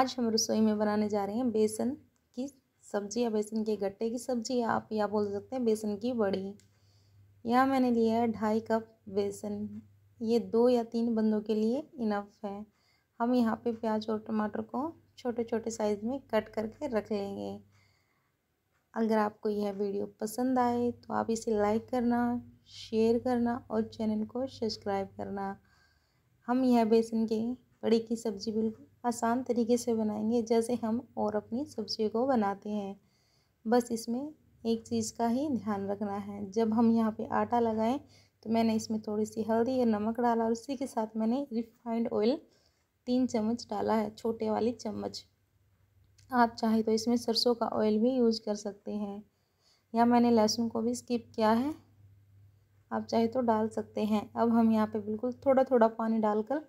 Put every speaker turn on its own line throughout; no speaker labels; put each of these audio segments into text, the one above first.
आज हम रसोई में बनाने जा रहे हैं बेसन की सब्ज़ी या बेसन के गट्टे की सब्ज़ी या आप या बोल सकते हैं बेसन की बड़ी यहाँ मैंने लिया है ढाई कप बेसन ये दो या तीन बंदों के लिए इनफ है हम यहाँ पे प्याज और टमाटर को छोटे छोटे साइज़ में कट करके रख लेंगे अगर आपको यह वीडियो पसंद आए तो आप इसे लाइक करना शेयर करना और चैनल को सब्सक्राइब करना हम यह बेसन के बड़ी की सब्ज़ी बिल्कुल आसान तरीके से बनाएंगे जैसे हम और अपनी सब्जी को बनाते हैं बस इसमें एक चीज़ का ही ध्यान रखना है जब हम यहाँ पे आटा लगाएं तो मैंने इसमें थोड़ी सी हल्दी या नमक डाला और उसी के साथ मैंने रिफाइंड ऑयल तीन चम्मच डाला है छोटे वाली चम्मच आप चाहे तो इसमें सरसों का ऑयल भी यूज कर सकते हैं या मैंने लहसुन को भी स्किप किया है आप चाहे तो डाल सकते हैं अब हम यहाँ पे बिल्कुल थोड़ा थोड़ा पानी डालकर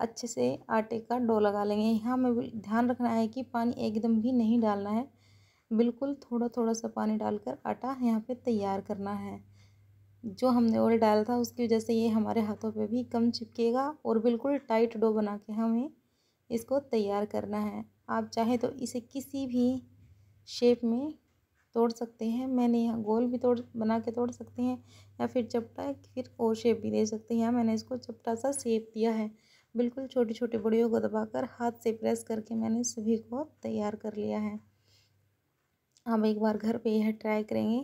अच्छे से आटे का डो लगा लेंगे यहाँ में ध्यान रखना है कि पानी एकदम भी नहीं डालना है बिल्कुल थोड़ा थोड़ा सा पानी डालकर आटा यहाँ पे तैयार करना है जो हमने और डाला था उसकी वजह से ये हमारे हाथों पे भी कम चिपकेगा और बिल्कुल टाइट डो बना के हमें इसको तैयार करना है आप चाहे तो इसे किसी भी शेप में तोड़ सकते हैं मैंने यहाँ गोल भी तोड़ बना के तोड़ सकते हैं या फिर चपटा फिर और शेप भी दे सकते हैं यहाँ मैंने इसको चपटा सा शेप दिया है बिल्कुल छोटे छोटे बड़ियों को दबाकर हाथ से प्रेस करके मैंने सभी को तैयार कर लिया है आप एक बार घर पे यह ट्राई करेंगे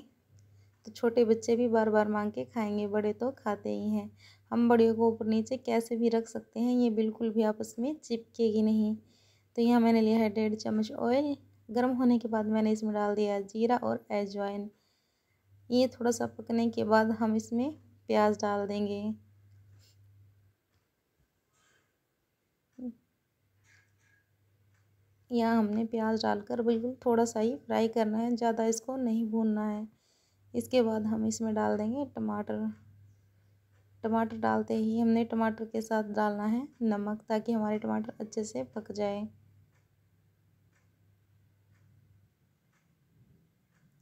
तो छोटे बच्चे भी बार बार मांग के खाएंगे बड़े तो खाते ही हैं हम बड़ियों को ऊपर नीचे कैसे भी रख सकते हैं ये बिल्कुल भी आपस में चिपकेगी नहीं तो यहाँ मैंने लिया है डेढ़ चम्मच ऑयल गर्म होने के बाद मैंने इसमें डाल दिया जीरा और एजवाइन ये थोड़ा सा पकने के बाद हम इसमें प्याज डाल देंगे यहाँ हमने प्याज डालकर बिल्कुल थोड़ा सा ही फ्राई करना है ज़्यादा इसको नहीं भूनना है इसके बाद हम इसमें डाल देंगे टमाटर टमाटर डालते ही हमने टमाटर के साथ डालना है नमक ताकि हमारे टमाटर अच्छे से पक जाए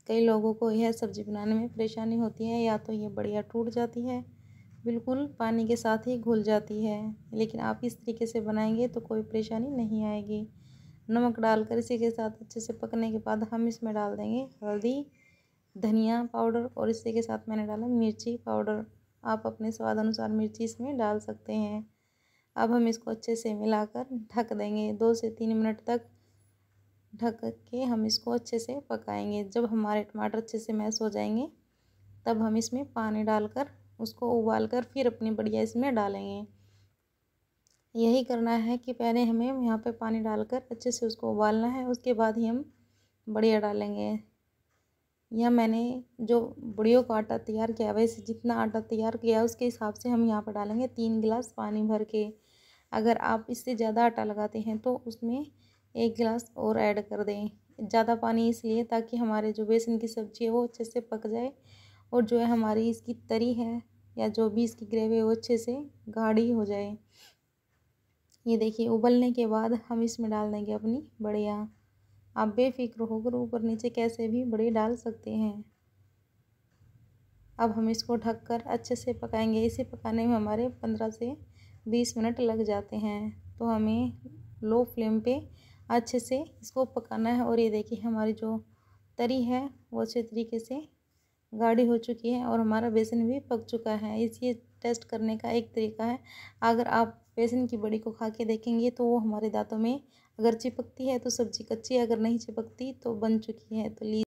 कई लोगों को यह सब्ज़ी बनाने में परेशानी होती है या तो ये बढ़िया टूट जाती है बिल्कुल पानी के साथ ही घुल जाती है लेकिन आप इस तरीके से बनाएंगे तो कोई परेशानी नहीं आएगी नमक डालकर इसी के साथ अच्छे से पकने के बाद हम इसमें डाल देंगे हल्दी धनिया पाउडर और इसी के साथ मैंने डाला मिर्ची पाउडर आप अपने स्वाद अनुसार मिर्ची इसमें डाल सकते हैं अब हम इसको अच्छे से मिलाकर ढक देंगे दो से तीन मिनट तक ढक के हम इसको अच्छे से पकाएंगे जब हमारे टमाटर अच्छे से मैश हो जाएंगे तब हम इसमें पानी डालकर उसको उबाल कर फिर अपनी बढ़िया इसमें डालेंगे यही करना है कि पहले हमें यहाँ पे पानी डालकर अच्छे से उसको उबालना है उसके बाद ही हम बढ़िया डालेंगे यह मैंने जो बड़ियों का आटा तैयार किया वैसे जितना आटा तैयार किया उसके हिसाब से हम यहाँ पर डालेंगे तीन गिलास पानी भर के अगर आप इससे ज़्यादा आटा लगाते हैं तो उसमें एक गिलास और ऐड कर दें ज़्यादा पानी इसलिए ताकि हमारे जो बेसन की सब्ज़ी है वो अच्छे से पक जाए और जो है हमारी इसकी तरी है या जो भी इसकी ग्रेवी है वो अच्छे से गाढ़ी हो जाए ये देखिए उबलने के बाद हम इसमें डाल देंगे अपनी बड़िया आप बेफिक्र होकर ऊपर नीचे कैसे भी बड़ी डाल सकते हैं अब हम इसको ढक कर अच्छे से पकाएंगे इसे पकाने में हमारे पंद्रह से बीस मिनट लग जाते हैं तो हमें लो फ्लेम पे अच्छे से इसको पकाना है और ये देखिए हमारी जो तरी है वो अच्छे तरीके से गाढ़ी हो चुकी है और हमारा बेसन भी पक चुका है इसलिए टेस्ट करने का एक तरीका है अगर आप बेसन की बड़ी को खा के देखेंगे तो वो हमारे दांतों में अगर चिपकती है तो सब्ज़ी कच्ची अगर नहीं चिपकती तो बन चुकी है तो ली